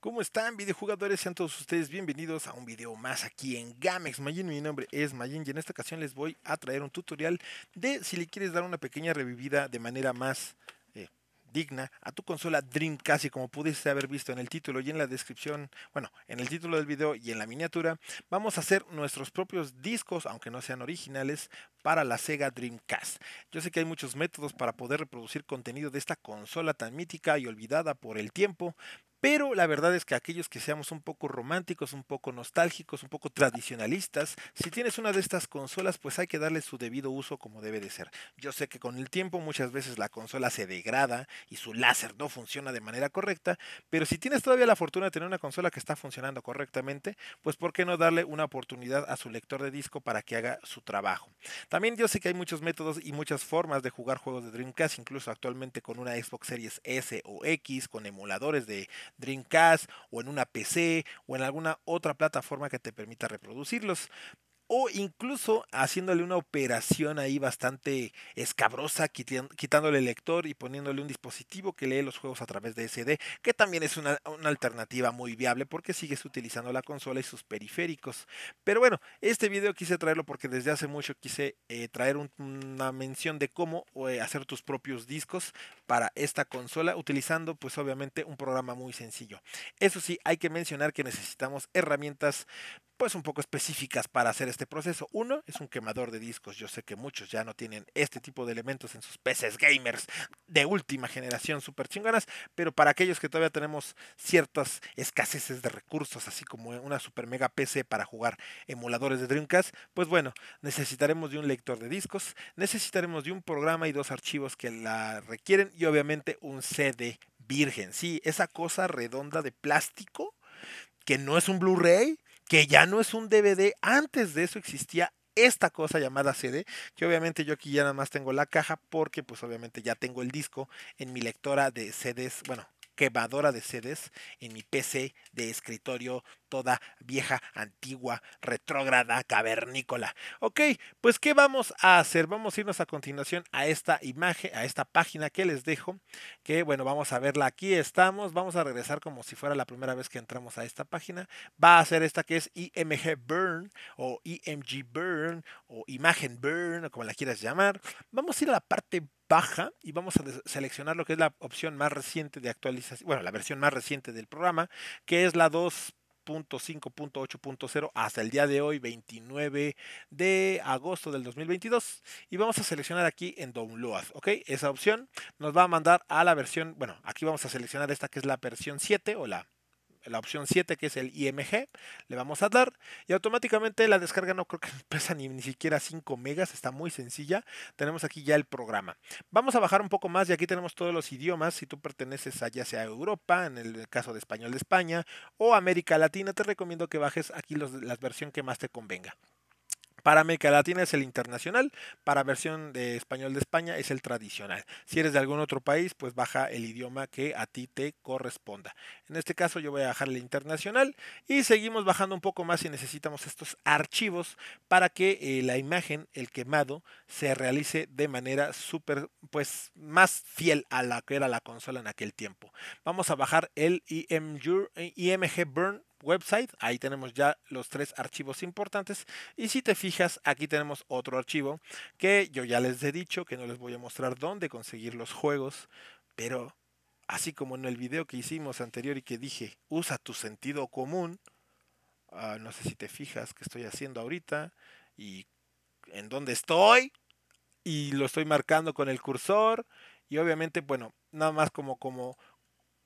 ¿Cómo están videojugadores? Sean todos ustedes bienvenidos a un video más aquí en Gamex Mi nombre es Magin y en esta ocasión les voy a traer un tutorial de si le quieres dar una pequeña revivida de manera más eh, digna a tu consola Dreamcast y como pudiste haber visto en el título y en la descripción, bueno, en el título del video y en la miniatura, vamos a hacer nuestros propios discos, aunque no sean originales, para la Sega Dreamcast. Yo sé que hay muchos métodos para poder reproducir contenido de esta consola tan mítica y olvidada por el tiempo, pero la verdad es que aquellos que seamos un poco románticos, un poco nostálgicos, un poco tradicionalistas, si tienes una de estas consolas, pues hay que darle su debido uso como debe de ser. Yo sé que con el tiempo muchas veces la consola se degrada y su láser no funciona de manera correcta, pero si tienes todavía la fortuna de tener una consola que está funcionando correctamente, pues ¿por qué no darle una oportunidad a su lector de disco para que haga su trabajo? También yo sé que hay muchos métodos y muchas formas de jugar juegos de Dreamcast, incluso actualmente con una Xbox Series S o X, con emuladores de Dreamcast o en una PC o en alguna otra plataforma que te permita reproducirlos o incluso haciéndole una operación ahí bastante escabrosa, quitándole el lector y poniéndole un dispositivo que lee los juegos a través de SD, que también es una, alternativa muy viable porque sigues utilizando la consola y sus periféricos. Pero bueno, este video quise traerlo porque desde hace mucho quise eh, traer una mención de cómo eh, hacer tus propios discos para esta consola utilizando pues obviamente un programa muy sencillo. Eso sí, hay que mencionar que necesitamos herramientas pues un poco específicas para hacer este proceso. Uno, es un quemador de discos. Yo sé que muchos ya no tienen este tipo de elementos en sus PCs gamers de última generación super chingonas, pero para aquellos que todavía tenemos ciertas escaseces de recursos, así como una super mega PC para jugar emuladores de Dreamcast, pues bueno, necesitaremos de un lector de discos, necesitaremos de un programa y dos archivos que la requieren y obviamente un CD virgen. Sí, esa cosa redonda de plástico que no es un Blu-ray, que ya no es un DVD. Antes de eso existía esta cosa llamada CD, que obviamente yo aquí ya nada más tengo la caja porque pues obviamente ya tengo el disco en mi lectora de CDs, bueno, quebadora de CDs en mi PC de escritorio toda vieja, antigua, retrógrada, cavernícola. Ok, pues ¿qué vamos a hacer? Vamos a irnos a continuación a esta imagen, a esta página que les dejo, que bueno, vamos a verla aquí, estamos, vamos a regresar como si fuera la primera vez que entramos a esta página. Va a ser esta que es IMG Burn o IMG Burn o Imagen Burn o como la quieras llamar. Vamos a ir a la parte baja y vamos a seleccionar lo que es la opción más reciente de actualización, bueno, la versión más reciente del programa, que es la 2 cero hasta el día de hoy, 29 de agosto del 2022. Y vamos a seleccionar aquí en Download, ¿ok? Esa opción nos va a mandar a la versión, bueno, aquí vamos a seleccionar esta que es la versión 7 o la la opción 7 que es el IMG, le vamos a dar y automáticamente la descarga no creo que pesa ni, ni siquiera 5 megas, está muy sencilla. Tenemos aquí ya el programa. Vamos a bajar un poco más y aquí tenemos todos los idiomas, si tú perteneces a ya sea a Europa, en el caso de español de España o América Latina, te recomiendo que bajes aquí la versión que más te convenga. Para América Latina es el internacional, para versión de español de España es el tradicional. Si eres de algún otro país, pues baja el idioma que a ti te corresponda. En este caso yo voy a bajar el internacional y seguimos bajando un poco más si necesitamos estos archivos para que eh, la imagen, el quemado, se realice de manera súper, pues más fiel a la que era la consola en aquel tiempo. Vamos a bajar el IMG eh, Burn website. Ahí tenemos ya los tres archivos importantes. Y si te fijas, aquí tenemos otro archivo que yo ya les he dicho que no les voy a mostrar dónde conseguir los juegos, pero así como en el video que hicimos anterior y que dije, usa tu sentido común. Ah, no sé si te fijas que estoy haciendo ahorita y en dónde estoy y lo estoy marcando con el cursor y obviamente bueno nada más como como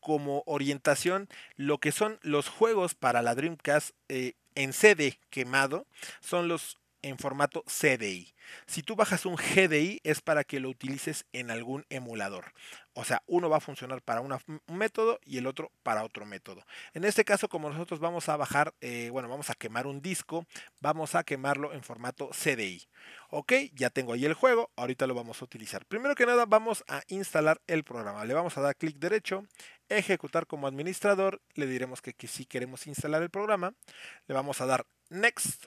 como orientación lo que son los juegos para la Dreamcast eh, en CD quemado, son los en formato CDI. Si tú bajas un GDI es para que lo utilices en algún emulador. O sea, uno va a funcionar para un método y el otro para otro método. En este caso, como nosotros vamos a bajar, eh, bueno, vamos a quemar un disco, vamos a quemarlo en formato CDI. Ok, ya tengo ahí el juego, ahorita lo vamos a utilizar. Primero que nada, vamos a instalar el programa. Le vamos a dar clic derecho, ejecutar como administrador, le diremos que, sí si queremos instalar el programa, le vamos a dar next,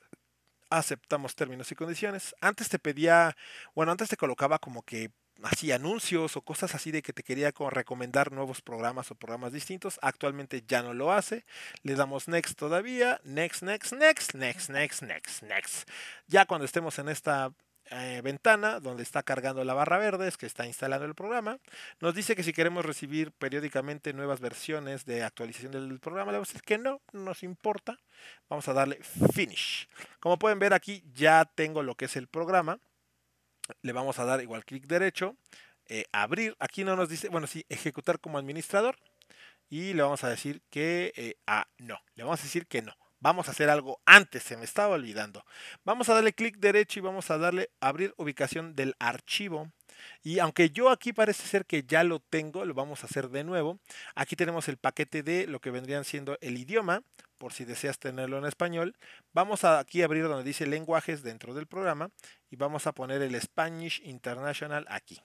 aceptamos términos y condiciones. Antes te pedía, bueno, antes te colocaba como que hacía anuncios o cosas así de que te quería recomendar nuevos programas o programas distintos. Actualmente ya no lo hace. Le damos next todavía, next, next, next, next, next, next, next. Ya cuando estemos en esta eh, ventana donde está cargando la barra verde, es que está instalando el programa. Nos dice que si queremos recibir periódicamente nuevas versiones de actualización del programa, le vamos a decir que no, no nos importa. Vamos a darle finish. Como pueden ver aquí ya tengo lo que es el programa. Le vamos a dar igual clic derecho, eh, abrir. Aquí no nos dice, bueno, sí, ejecutar como administrador. Y le vamos a decir que, eh, ah, no, le vamos a decir que no. Vamos a hacer algo antes, se me estaba olvidando. Vamos a darle clic derecho y vamos a darle abrir ubicación del archivo. Y aunque yo aquí parece ser que ya lo tengo, lo vamos a hacer de nuevo. Aquí tenemos el paquete de lo que vendrían siendo el idioma, por si deseas tenerlo en español. Vamos a aquí abrir donde dice lenguajes dentro del programa y vamos a poner el Spanish International aquí.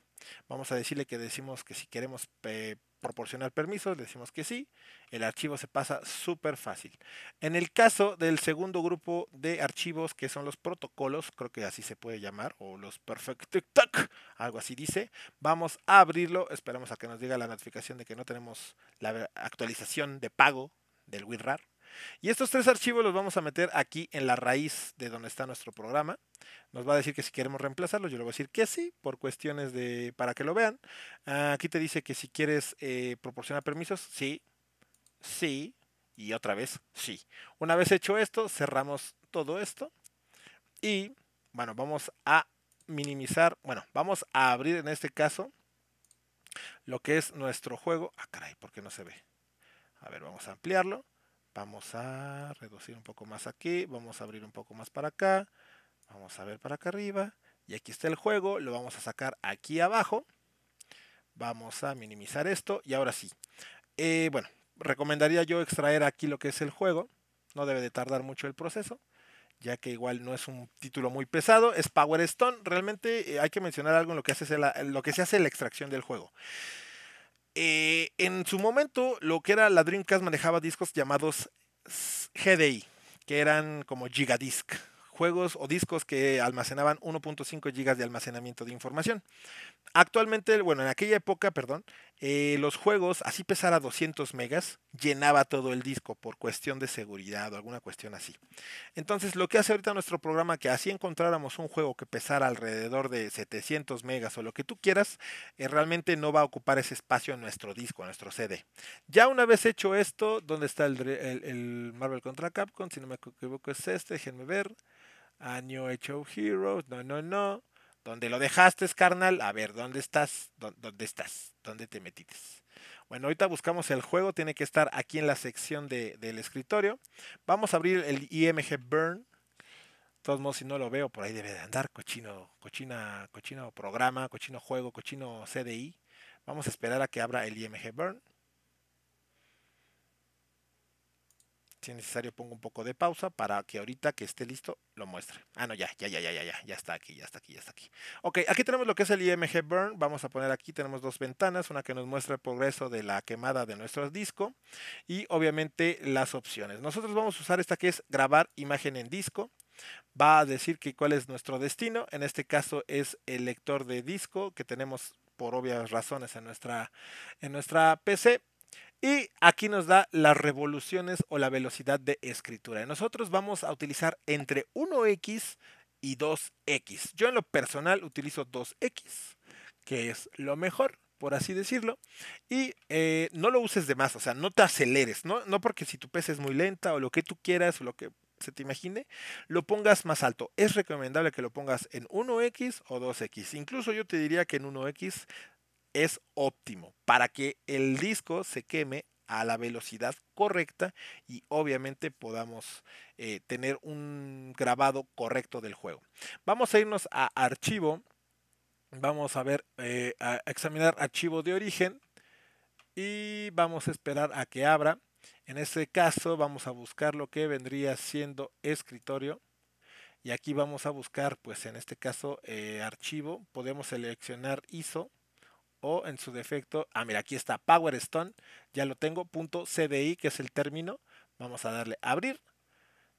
Vamos a decirle que decimos que si queremos eh, proporcionar permisos, decimos que sí. El archivo se pasa súper fácil. En el caso del segundo grupo de archivos, que son los protocolos, creo que así se puede llamar, o los perfect tac, algo así dice, vamos a abrirlo. Esperamos a que nos diga la notificación de que no tenemos la actualización de pago del WinRAR y estos tres archivos los vamos a meter aquí en la raíz de donde está nuestro programa. Nos va a decir que si queremos reemplazarlos. yo le voy a decir que sí, por cuestiones de para que lo vean. Ah, aquí te dice que si quieres eh, proporcionar permisos, sí, sí, y otra vez sí. Una vez hecho esto, cerramos todo esto. Y bueno, vamos a minimizar, bueno, vamos a abrir en este caso lo que es nuestro juego. Ah, caray, ¿por qué no se ve? A ver, vamos a ampliarlo. Vamos a reducir un poco más aquí, vamos a abrir un poco más para acá, vamos a ver para acá arriba. Y aquí está el juego, lo vamos a sacar aquí abajo. Vamos a minimizar esto y ahora sí. Eh, bueno, recomendaría yo extraer aquí lo que es el juego. No debe de tardar mucho el proceso, ya que igual no es un título muy pesado. Es Power Stone. Realmente eh, hay que mencionar algo lo que, hace en lo que se hace la extracción del juego. Eh, en su momento, lo que era la Dreamcast manejaba discos llamados GDI, que eran como gigadisc, juegos o discos que almacenaban 1.5 GB de almacenamiento de información. Actualmente, bueno, en aquella época, perdón, eh, los juegos, así pesara 200 megas, llenaba todo el disco por cuestión de seguridad o alguna cuestión así. Entonces, lo que hace ahorita nuestro programa, que así encontráramos un juego que pesara alrededor de 700 megas o lo que tú quieras, eh, realmente no va a ocupar ese espacio en nuestro disco, en nuestro CD. Ya una vez hecho esto, ¿dónde está el Marvel contra Capcom? Si no me equivoco es este, déjenme ver. A New Age Heroes, no, no, no. ¿Dónde lo dejaste, carnal? A ver, ¿dónde estás? ¿Dónde estás? ¿Dónde te metiste? Bueno, ahorita buscamos el juego, tiene que estar aquí en la sección del escritorio. Vamos a abrir el IMG Burn. De todos modos, si no lo veo, por ahí debe de andar. Cochino, cochina, cochino programa, cochino juego, cochino CDI. Vamos a esperar a que abra el IMG Burn. si es necesario pongo un poco de pausa para que ahorita que esté listo lo muestre. Ah, no, ya, ya, ya, ya, ya, ya, ya está aquí, ya está aquí, ya está aquí. Ok, aquí tenemos lo que es el IMG Burn. Vamos a poner aquí, tenemos dos ventanas, una que nos muestra el progreso de la quemada de nuestro disco y obviamente las opciones. Nosotros vamos a usar esta que es grabar imagen en disco. Va a decir que cuál es nuestro destino. En este caso es el lector de disco que tenemos por obvias razones en nuestra, en nuestra PC y aquí nos da las revoluciones o la velocidad de escritura. Nosotros vamos a utilizar entre 1x y 2x. Yo en lo personal utilizo 2x, que es lo mejor por así decirlo, y eh, no lo uses de más, o sea, no te aceleres, ¿no? no porque si tu pesa es muy lenta o lo que tú quieras o lo que se te imagine, lo pongas más alto. Es recomendable que lo pongas en 1x o 2x. Incluso yo te diría que en 1x es óptimo para que el disco se queme a la velocidad correcta y obviamente podamos eh, tener un grabado correcto del juego. Vamos a irnos a archivo, vamos a ver, eh, a examinar archivo de origen y vamos a esperar a que abra. En este caso vamos a buscar lo que vendría siendo escritorio y aquí vamos a buscar pues en este caso eh, archivo, podemos seleccionar ISO o en su defecto, ah, mira, aquí está Power Stone, ya lo tengo, punto CDI, que es el término, vamos a darle a abrir,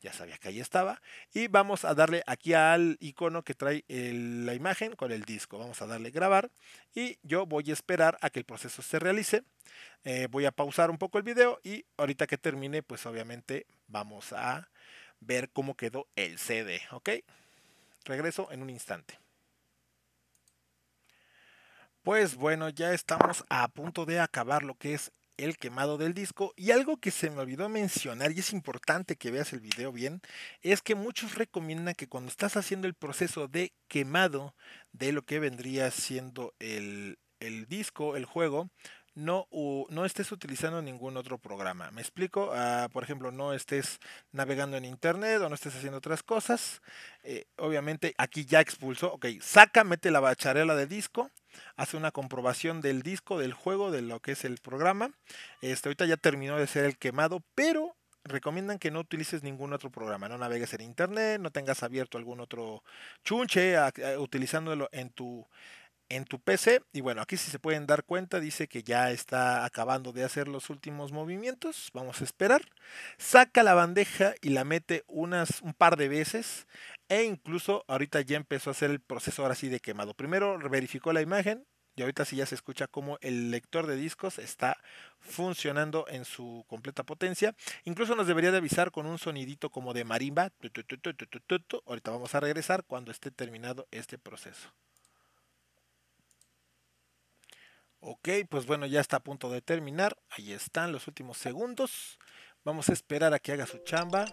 ya sabía que ahí estaba, y vamos a darle aquí al icono que trae la imagen con el disco, vamos a darle grabar y yo voy a esperar a que el proceso se realice, eh, voy a pausar un poco el video y ahorita que termine, pues obviamente vamos a ver cómo quedó el CD, ¿ok? Regreso en un instante. Pues bueno, ya estamos a punto de acabar lo que es el quemado del disco y algo que se me olvidó mencionar y es importante que veas el video bien es que muchos recomiendan que cuando estás haciendo el proceso de quemado de lo que vendría siendo el, el disco, el juego, no, estés utilizando ningún otro programa. Me explico, ah, por ejemplo, no estés navegando en internet o no estés haciendo otras cosas. Eh, obviamente aquí ya expulsó, ok, saca, mete la bacharela de disco hace una comprobación del disco, del juego, de lo que es el programa. Este, ahorita ya terminó de ser el quemado, pero recomiendan que no utilices ningún otro programa, no navegues en internet, no tengas abierto algún otro chunche utilizándolo en tu en tu PC. Y bueno, aquí si se pueden dar cuenta, dice que ya está acabando de hacer los últimos movimientos. Vamos a esperar. Saca la bandeja y la mete unas, un par de veces. E incluso ahorita ya empezó a hacer el proceso ahora sí de quemado. Primero verificó la imagen. Y ahorita sí ya se escucha como el lector de discos está funcionando en su completa potencia. Incluso nos debería de avisar con un sonidito como de marimba. Ahorita vamos a regresar cuando esté terminado este proceso. Ok, pues bueno, ya está a punto de terminar. Ahí están los últimos segundos. Vamos a esperar a que haga su chamba.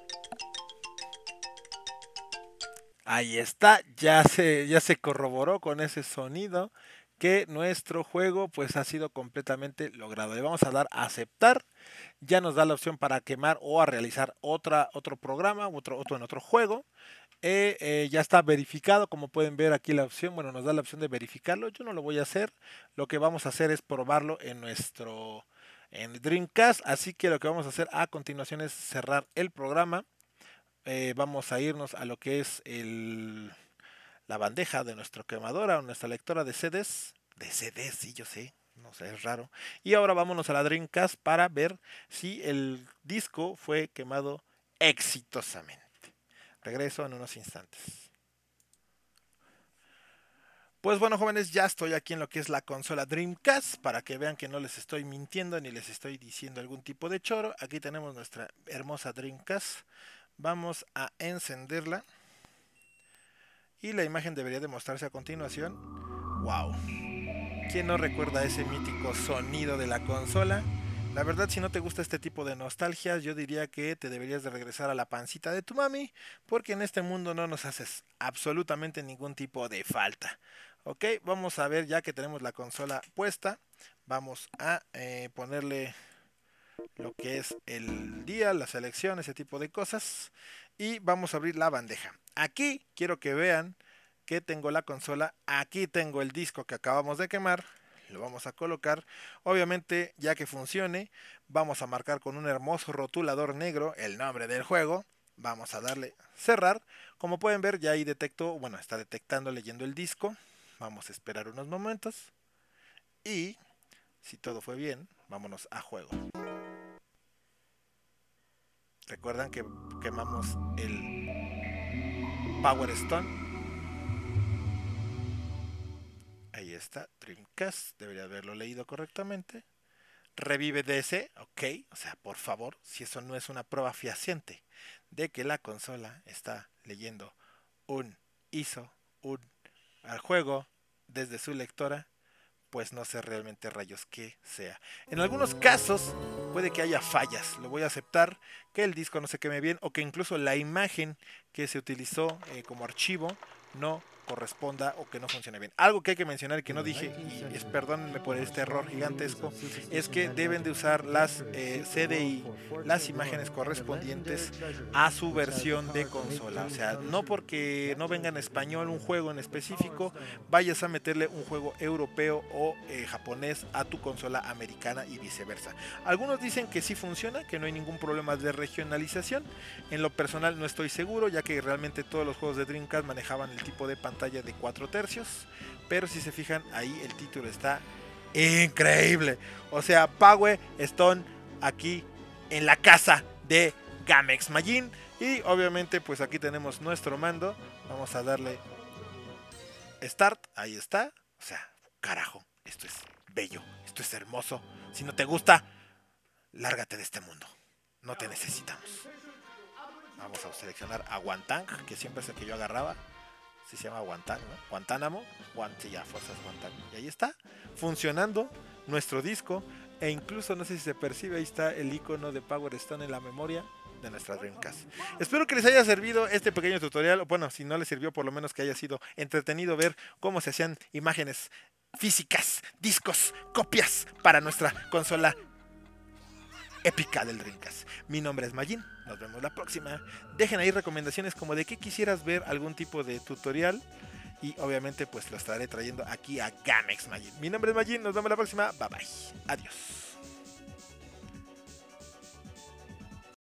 Ahí está, ya se, ya se corroboró con ese sonido que nuestro juego pues ha sido completamente logrado. Le vamos a dar a aceptar. Ya nos da la opción para quemar o a realizar otro programa, otro, otro en otro juego. Eh, eh, ya está verificado, como pueden ver aquí la opción, bueno, nos da la opción de verificarlo, yo no lo voy a hacer, lo que vamos a hacer es probarlo en nuestro en Dreamcast, así que lo que vamos a hacer a continuación es cerrar el programa, eh, vamos a irnos a lo que es la bandeja de nuestra quemadora o nuestra lectora de CDs, de CDs, sí, yo sé, no sé, es raro, y ahora vámonos a la Dreamcast para ver si el disco fue quemado exitosamente. Regreso en unos instantes. Pues bueno, jóvenes, ya estoy aquí en lo que es la consola Dreamcast para que vean que no les estoy mintiendo ni les estoy diciendo algún tipo de choro. Aquí tenemos nuestra hermosa Dreamcast. Vamos a encenderla. Y la imagen debería demostrarse mostrarse a continuación. ¡Wow! ¿Quién no recuerda ese mítico sonido de la consola? La verdad, si no te gusta este tipo de nostalgias, yo diría que te deberías de regresar a la pancita de tu mami, porque en este mundo no nos haces absolutamente ningún tipo de falta. Ok, vamos a ver ya que tenemos la consola puesta, vamos a eh, ponerle lo que es el día, la selección, ese tipo de cosas. Y vamos a abrir la bandeja. Aquí quiero que vean que tengo la consola, aquí tengo el disco que acabamos de quemar lo vamos a colocar. Obviamente, ya que funcione, vamos a marcar con un hermoso rotulador negro el nombre del juego. Vamos a darle cerrar. Como pueden ver, ya ahí detecto, bueno, está detectando leyendo el disco. Vamos a esperar unos momentos. Y, si todo fue bien, vámonos a juego. Recuerdan que quemamos el Power Stone Ahí está, Dreamcast, debería haberlo leído correctamente. Revive DS, ok, o sea, por favor, si eso no es una prueba fehaciente de que la consola está leyendo un ISO, un al juego desde su lectora, pues no sé realmente rayos que sea. En algunos casos puede que haya fallas, lo voy a aceptar, que el disco no se queme bien o que incluso la imagen que se utilizó eh, como archivo no corresponda o que no funcione bien. Algo que hay que mencionar y que no dije, y es, perdónenme por este error gigantesco, es que deben de usar las eh, CDI, las imágenes correspondientes a su versión de consola. O sea, no porque no venga en español un juego en específico, vayas a meterle un juego europeo o eh, japonés a tu consola americana y viceversa. Algunos dicen que sí funciona, que no hay ningún problema de regionalización. En lo personal no estoy seguro, ya que realmente todos los juegos de Dreamcast manejaban el tipo de pantalla Talla de 4 tercios. Pero si se fijan, ahí el título está increíble. O sea, Power Stone aquí en la casa de Gamex Magin Y obviamente, pues aquí tenemos nuestro mando. Vamos a darle Start. Ahí está. O sea, carajo, esto es bello, esto es hermoso. Si no te gusta, lárgate de este mundo. No te necesitamos. Vamos a seleccionar a Wantang, que siempre es el que yo agarraba se llama Guantánamo, Guantánamo, sí, Fuerzas Guantánamo. Y ahí está, funcionando nuestro disco. E incluso, no sé si se percibe, ahí está el icono de Power Stone en la memoria de nuestra Dreamcast. Espero que les haya servido este pequeño tutorial. Bueno, si no les sirvió, por lo menos que haya sido entretenido ver cómo se hacían imágenes físicas, discos, copias para nuestra consola épica del Dreamcast. Mi nombre es Magin, nos vemos la próxima. Dejen ahí recomendaciones como de qué quisieras ver algún tipo de tutorial. Y obviamente pues lo estaré trayendo aquí a Gamex Magin. Mi nombre es Magin, nos vemos la próxima. Bye bye. Adiós.